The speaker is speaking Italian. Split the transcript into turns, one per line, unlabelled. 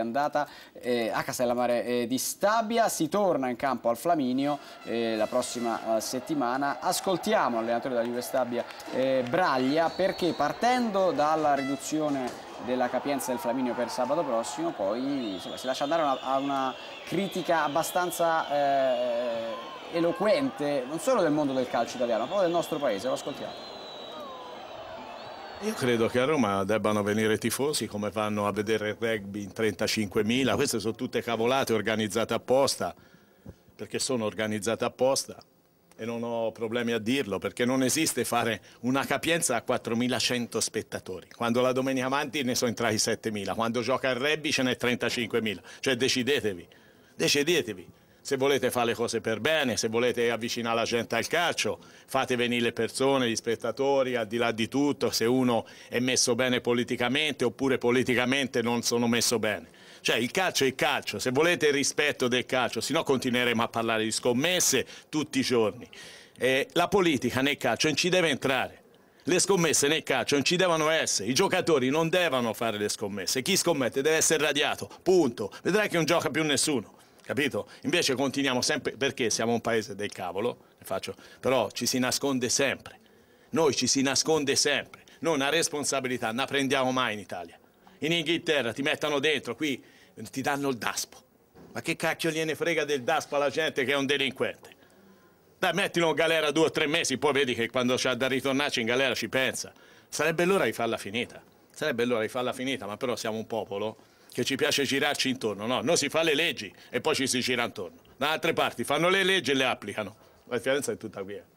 andata eh, a Castellammare eh, di Stabia, si torna in campo al Flaminio eh, la prossima eh, settimana. Ascoltiamo l'allenatore della Juve Stabia eh, Braglia perché partendo dalla riduzione della capienza del Flaminio per sabato prossimo poi insomma, si lascia andare una, a una critica abbastanza eh, eloquente non solo del mondo del calcio italiano ma proprio del nostro paese, lo ascoltiamo.
Io credo che a Roma debbano venire i tifosi come vanno a vedere il rugby in 35.000. Queste sono tutte cavolate organizzate apposta, perché sono organizzate apposta e non ho problemi a dirlo, perché non esiste fare una capienza a 4.100 spettatori. Quando la domenica avanti ne sono entrati 7.000, quando gioca il rugby ce n'è 35.000. Cioè decidetevi, decidetevi se volete fare le cose per bene, se volete avvicinare la gente al calcio, fate venire le persone, gli spettatori, al di là di tutto, se uno è messo bene politicamente oppure politicamente non sono messo bene. Cioè il calcio è il calcio, se volete il rispetto del calcio, sennò continueremo a parlare di scommesse tutti i giorni. Eh, la politica nel calcio non ci deve entrare. Le scommesse nel calcio non ci devono essere, i giocatori non devono fare le scommesse, chi scommette deve essere radiato, punto. Vedrai che non gioca più nessuno capito? Invece continuiamo sempre, perché siamo un paese del cavolo, faccio, però ci si nasconde sempre, noi ci si nasconde sempre, noi una responsabilità non la prendiamo mai in Italia. In Inghilterra ti mettono dentro, qui ti danno il daspo. Ma che cacchio gliene frega del daspo alla gente che è un delinquente? Dai, mettilo in galera due o tre mesi, poi vedi che quando c'ha da ritornarci in galera ci pensa. Sarebbe l'ora di farla finita, sarebbe l'ora di farla finita, ma però siamo un popolo che ci piace girarci intorno, no? Noi si fa le leggi e poi ci si gira intorno. Da altre parti fanno le leggi e le applicano. La differenza è tutta qui. Eh.